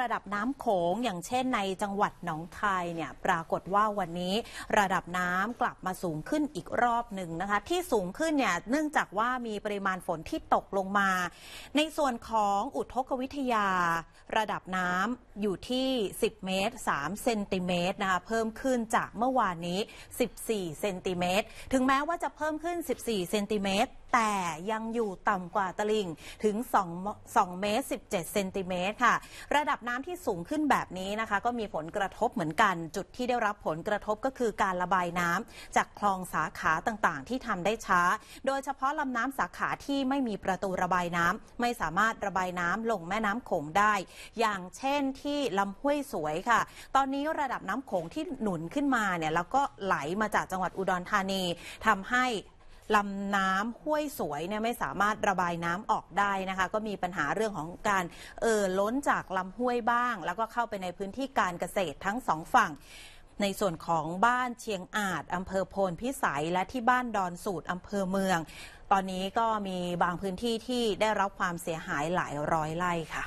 ระดับน้ำโขงอย่างเช่นในจังหวัดหนองคายเนี่ยปรากฏว่าวันนี้ระดับน้ำกลับมาสูงขึ้นอีกรอบหนึ่งนะคะที่สูงขึ้นเนี่ยเนื่องจากว่ามีปริมาณฝนที่ตกลงมา ในส่วนของอุทกวิทยาระดับน้ำอยู่ที่ 10 เมตร 3 เซนติเมตรนะคะเพิ่มขึ้นจากเมื่อวานนี้ 14 เซนติเมตรถึงแม้ว่าจะเพิ่มขึ้น 14 เซนติเมตรแต่ยังอยู่ต่ำกว่าตลิ่งถึง2 2เมตร 17 เซนติเมตรค่ะ ระดับน้ำที่สูงขึ้นแบบนี้นะคะ ก็มีผลกระทบเหมือนกัน จุดที่ได้รับผลกระทบก็คือการระบายน้ำจากคลองสาขาต่างๆ ที่ทำได้ช้า โดยเฉพาะลำน้ำสาขาที่ไม่มีประตูระบายน้ำไม่สามารถระบายน้ำลงแม่น้ำโขงได้ อย่างเช่นที่ลำห้วยสวยค่ะ ตอนนี้ระดับน้ำโขงที่หนุนขึ้นมาเนี่ยแล้วก็ไหลมาจากจังหวัดอุดรธานีทำให้ลำน้ำห้วยสวยเนี่ยไม่สามารถระบายน้ำออกได้นะคะ ก็มีปัญหาเรื่องของการเอ่อล้นจากลำห้วยบ้าง แล้วก็เข้าไปในพื้นที่การเกษตรทั้งสองฝั่งในส่วนของบ้านเชียงอาจอำเภอโพนพิสัยและที่บ้านดอนสูตรอำเภอเมือง ตอนนี้ก็มีบางพื้นที่ที่ได้รับความเสียหายหลายร้อยไร่ค่ะ